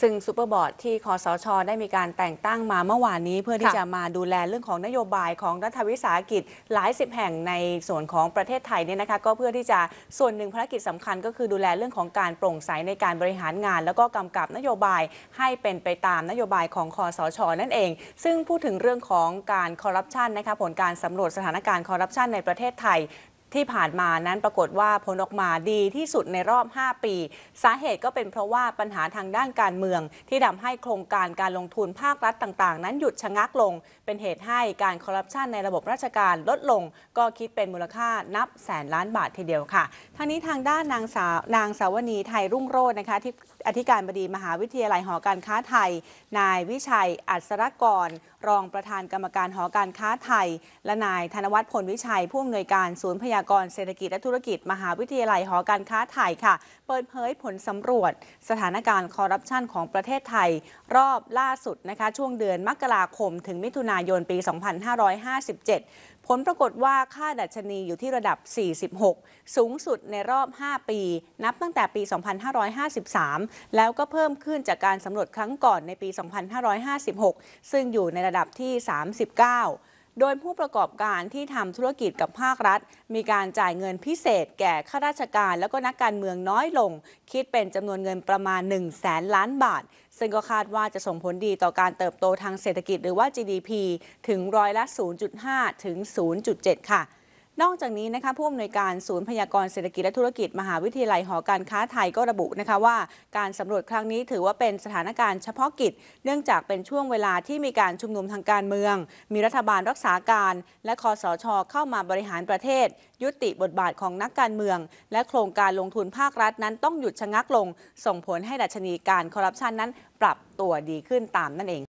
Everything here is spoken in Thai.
ซึ่งซูเปอร์บอร์ดที่คอสชได้มีการแต่งตั้งมาเมื่อวานนี้ เพื่อที่จะมาดูแลเรื่องของนโยบายของรัฐวิสาหกิจ หลายสิบแห่งในส่วนของประเทศไทยเนี่ยนะคะก็เพื่อที่จะส่วนหนึ่งภารกิจสำคัญ ก็คือดูแลเรื่องของการโปร่งใสในการบริหารงาน แล้วก็กำกับนโยบายให้เป็นไปตามนโยบายของคอสชนั่นเอง ซึ่งพูดถึงเรื่องของการคอร์รัปชันนะคะผลการสำรวจสถานการณ์คอร์รัปชันในประเทศไทยที่ผ่านมานั้นปรากฏว่าผลออกมาดีที่สุดในรอบ 5 ปี สาเหตุก็เป็นเพราะว่าปัญหาทางด้านการเมืองที่ทำให้โครงการการลงทุนภาครัฐต่างๆ นั้นหยุดชะงักลงเป็นเหตุให้การคอร์รัปชันในระบบราชการลดลง ก็คิดเป็นมูลค่านับแสนล้านบาททีเดียวค่ะทางนี้ทางด้านนางสาวนางสาวณีไทยรุ่งโรจน์นะคะที่อธิการบดีมหาวิทยาลัยหอการค้าไทย นายวิชัยอัศรกร รองประธานกรรมการหอการค้าไทย และนายธนวัฒน์พลวิชัยผู้อำนวยการศูนย์พยาากรเศรษฐกิจและธุรกิจมหาวิทยาลัยหอการค้าไทยค่ะ เปิดเผยผลสำรวจสถานการณ์คอร์รัปชันของประเทศไทย รอบล่าสุดนะคะช่วงเดือนมกราคมถึงมิถุนายนปี 2557 ผลปรากฏว่าค่าดัชนีอยู่ที่ระดับ 46 สูงสุดในรอบ 5 ปีนับตั้งแต่ปี 2553 แล้วก็เพิ่มขึ้นจากการสำรวจครั้งก่อนในปี 2556 ซึ่งอยู่ในระดับที่ 39โดยผู้ประกอบการที่ทำธุรกิจกับภาครัฐ มีการจ่ายเงินพิเศษแก่ข้าราชการและก็นักการเมืองน้อยลง คิดเป็นจำนวนเงินประมาณ 1 0 0 0 0แสนล้านบาท ซึ่งก็คาดว่าจะส่งผลดีต่อการเติบโตทางเศรษฐกิจหรือว่า GDP ถึงร้อยละ 0.5 ถึง 0.7 ค่ะนอกจากนี้นะคะผู้อำนวยการศูนย์พยากรเศรษฐกิจและธุรกิจ มหาวิทยาลัยหอการค้าไทยก็ระบุนะคะว่าการสำรวจครั้งนี้ถือว่าเป็นสถานการณ์เฉพาะกิจ เนื่องจากเป็นช่วงเวลาที่มีการชุมนุมทางการเมือง มีรัฐบาลรักษาการและคอสช เข้ามาบริหารประเทศ ยุติบทบาทของนักการเมืองและโครงการลงทุนภาครัฐ นั้นต้องหยุดชะงักลง ส่งผลให้ดัชนีการคอร์รัปชันนั้นปรับตัวดีขึ้นตามนั่นเอง